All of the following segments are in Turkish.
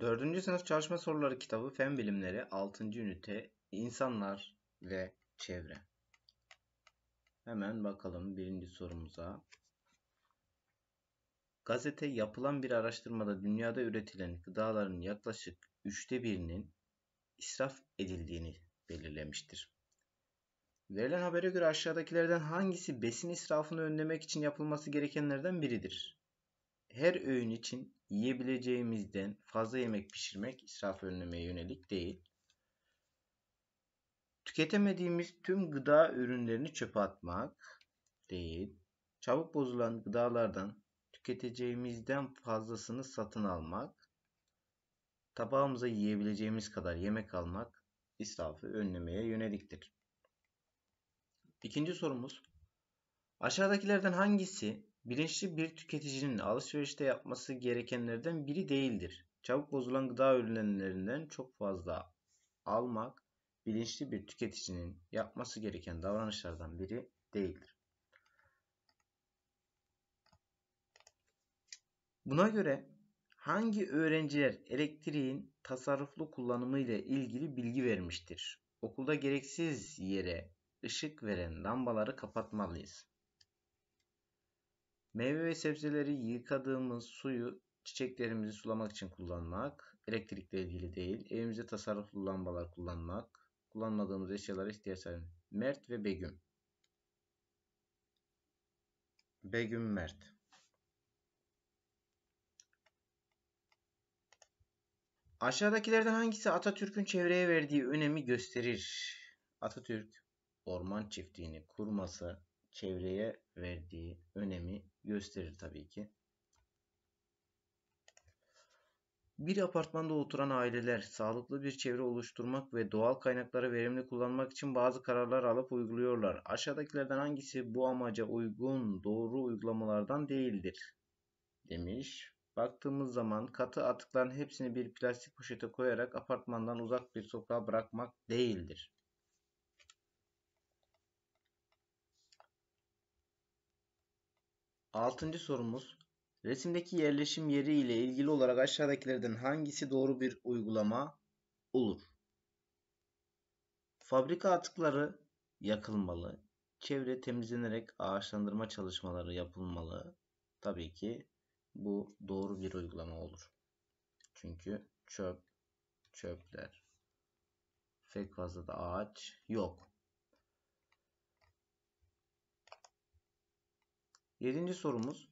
4. sınıf çalışma soruları kitabı Fen Bilimleri 6. ünite İnsanlar ve Çevre. Hemen bakalım birinci sorumuza. Gazete yapılan bir araştırmada dünyada üretilen gıdaların yaklaşık üçte birinin israf edildiğini belirlemiştir. Verilen habere göre aşağıdakilerden hangisi besin israfını önlemek için yapılması gerekenlerden biridir? her öğün için yiyebileceğimizden fazla yemek pişirmek israf önlemeye yönelik değil. Tüketemediğimiz tüm gıda ürünlerini çöpe atmak değil. Çabuk bozulan gıdalardan tüketeceğimizden fazlasını satın almak. Tabağımıza yiyebileceğimiz kadar yemek almak israfı önlemeye yöneliktir. İkinci sorumuz. Aşağıdakilerden hangisi Bilinçli bir tüketicinin alışverişte yapması gerekenlerden biri değildir. Çabuk bozulan gıda ürünlerinden çok fazla almak bilinçli bir tüketicinin yapması gereken davranışlardan biri değildir. Buna göre hangi öğrenciler elektriğin tasarruflu kullanımı ile ilgili bilgi vermiştir? Okulda gereksiz yere ışık veren lambaları kapatmalıyız. Meyve ve sebzeleri yıkadığımız suyu çiçeklerimizi sulamak için kullanmak, elektrikle ilgili değil, evimizde tasarruflu lambalar kullanmak, kullanmadığımız eşyalara ihtiyaç sahip. Mert ve Begüm. Begüm Mert. Aşağıdakilerden hangisi Atatürk'ün çevreye verdiği önemi gösterir? Atatürk orman çiftliğini kurması, çevreye verdiği önemi gösterir tabii ki. Bir apartmanda oturan aileler sağlıklı bir çevre oluşturmak ve doğal kaynakları verimli kullanmak için bazı kararlar alıp uyguluyorlar. Aşağıdakilerden hangisi bu amaca uygun doğru uygulamalardan değildir? demiş. Baktığımız zaman katı atıkların hepsini bir plastik poşete koyarak apartmandan uzak bir sokağa bırakmak değildir. Altıncı sorumuz. Resimdeki yerleşim yeri ile ilgili olarak aşağıdakilerden hangisi doğru bir uygulama olur? Fabrika atıkları yakılmalı. Çevre temizlenerek ağaçlandırma çalışmaları yapılmalı. Tabii ki bu doğru bir uygulama olur. Çünkü çöp, çöpler. Pek fazla da ağaç yok. Yedinci sorumuz.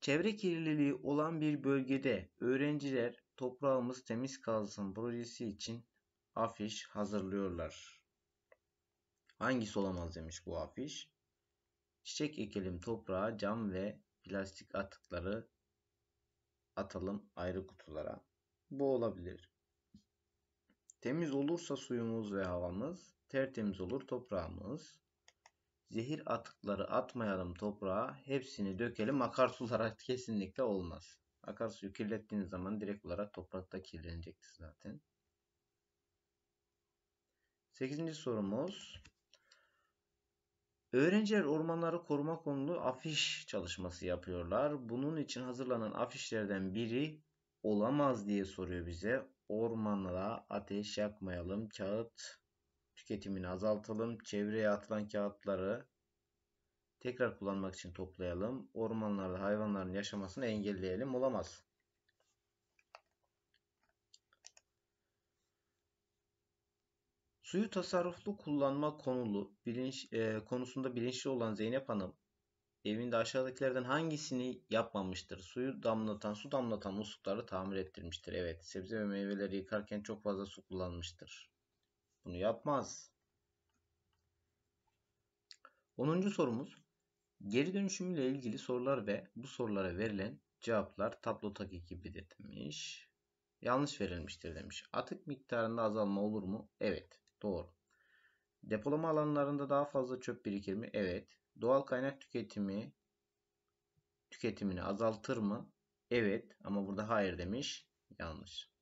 Çevre kirliliği olan bir bölgede öğrenciler toprağımız temiz kalsın projesi için afiş hazırlıyorlar. Hangisi olamaz demiş bu afiş. Çiçek ekelim toprağa cam ve plastik atıkları atalım ayrı kutulara. Bu olabilir. Temiz olursa suyumuz ve havamız, tertemiz olur toprağımız. Zehir atıkları atmayalım toprağa. Hepsini dökelim. Akarsulara kesinlikle olmaz. Akarsuyu kirlettiğiniz zaman direkt olarak toprakta kirlenecektir zaten. Sekizinci sorumuz. Öğrenciler ormanları koruma konulu afiş çalışması yapıyorlar. Bunun için hazırlanan afişlerden biri olamaz diye soruyor bize. Ormanlara ateş yakmayalım. Kağıt tüketimini azaltalım. Çevreye atılan kağıtları tekrar kullanmak için toplayalım. Ormanlarda hayvanların yaşamasını engelleyelim. Olamaz. Suyu tasarruflu kullanma konulu bilinç e, konusunda bilinçli olan Zeynep Hanım evinde aşağıdakilerden hangisini yapmamıştır? Suyu damlatan, su damlatan muslukları tamir ettirmiştir. Evet, sebze ve meyveleri yıkarken çok fazla su kullanmıştır bunu yapmaz. 10. sorumuz geri dönüşüm ile ilgili sorular ve bu sorulara verilen cevaplar tablo takibi demiş. Yanlış verilmiştir demiş. Atık miktarında azalma olur mu? Evet. Doğru. Depolama alanlarında daha fazla çöp birikir mi? Evet. Doğal kaynak tüketimi tüketimini azaltır mı? Evet ama burada hayır demiş. Yanlış.